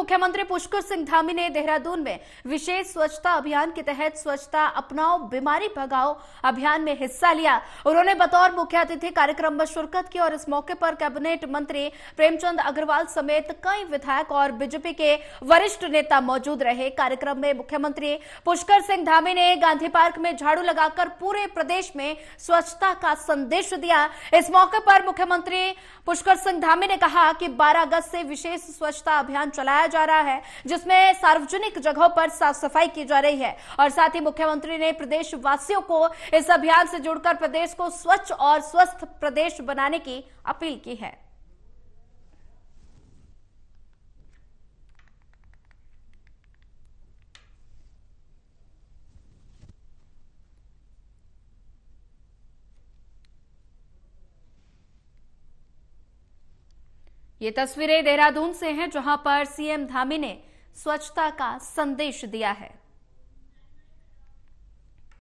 मुख्यमंत्री पुष्कर सिंह धामी ने देहरादून में विशेष स्वच्छता अभियान के तहत स्वच्छता अपनाओ बीमारी भगाओ अभियान में हिस्सा लिया उन्होंने बतौर मुख्य अतिथि कार्यक्रम में शिरकत की और इस मौके पर कैबिनेट मंत्री प्रेमचंद अग्रवाल समेत कई विधायक और बीजेपी के वरिष्ठ नेता मौजूद रहे कार्यक्रम में मुख्यमंत्री पुष्कर सिंह धामी ने गांधी पार्क में झाड़ू लगाकर पूरे प्रदेश में स्वच्छता का संदेश दिया इस मौके पर मुख्यमंत्री पुष्कर सिंह धामी ने कहा कि 12 अगस्त से विशेष स्वच्छता अभियान चलाया जा रहा है जिसमें सार्वजनिक जगहों पर साफ सफाई की जा रही है और साथ ही मुख्यमंत्री ने प्रदेशवासियों को इस अभियान से जुड़कर प्रदेश को स्वच्छ और स्वस्थ प्रदेश बनाने की अपील की है ये तस्वीरें देहरादून से हैं जहां पर सीएम धामी ने स्वच्छता का संदेश दिया है